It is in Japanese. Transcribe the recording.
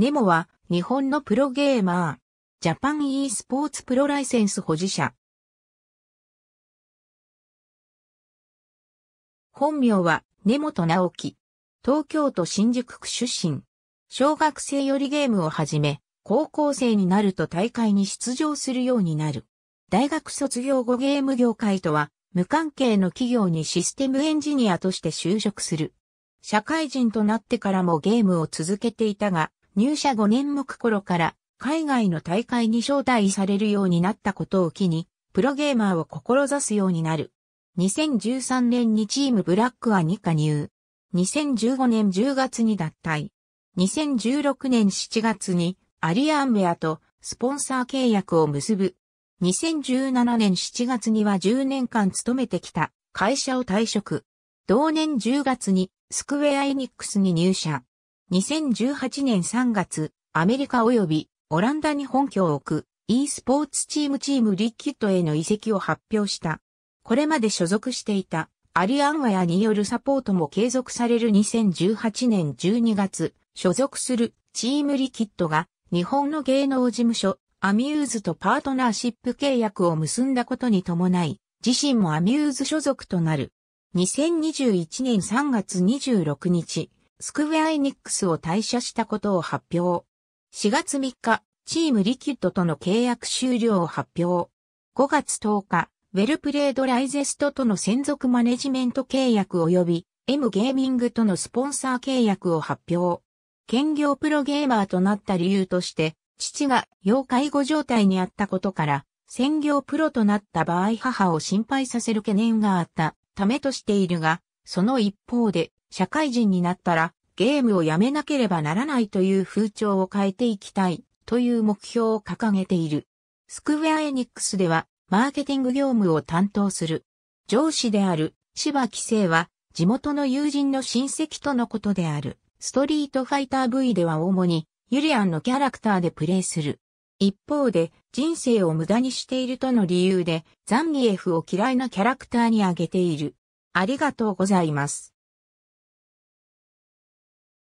ネモは日本のプロゲーマー、ジャパン e スポーツプロライセンス保持者。本名は根本直樹。東京都新宿区出身。小学生よりゲームを始め、高校生になると大会に出場するようになる。大学卒業後ゲーム業界とは、無関係の企業にシステムエンジニアとして就職する。社会人となってからもゲームを続けていたが、入社5年目頃から海外の大会に招待されるようになったことを機に、プロゲーマーを志すようになる。2013年にチームブラックアに加入。2015年10月に脱退。2016年7月にアリアンベアとスポンサー契約を結ぶ。2017年7月には10年間勤めてきた会社を退職。同年10月にスクウェアエニックスに入社。2018年3月、アメリカ及びオランダに本拠を置く e スポーツチームチームリッキッドへの移籍を発表した。これまで所属していたアリアンワヤによるサポートも継続される2018年12月、所属するチームリキッドが日本の芸能事務所アミューズとパートナーシップ契約を結んだことに伴い、自身もアミューズ所属となる。2021年3月26日、スクウェアエニックスを退社したことを発表。4月3日、チームリキッドとの契約終了を発表。5月10日、ウェルプレードライゼストとの専属マネジメント契約及び M ゲーミングとのスポンサー契約を発表。兼業プロゲーマーとなった理由として、父が要介護状態にあったことから、専業プロとなった場合母を心配させる懸念があったためとしているが、その一方で社会人になったらゲームをやめなければならないという風潮を変えていきたいという目標を掲げている。スクウェアエニックスではマーケティング業務を担当する。上司である芝規生は地元の友人の親戚とのことである。ストリートファイター V では主にユリアンのキャラクターでプレイする。一方で人生を無駄にしているとの理由でザンギエフを嫌いなキャラクターに挙げている。ありがとうございます。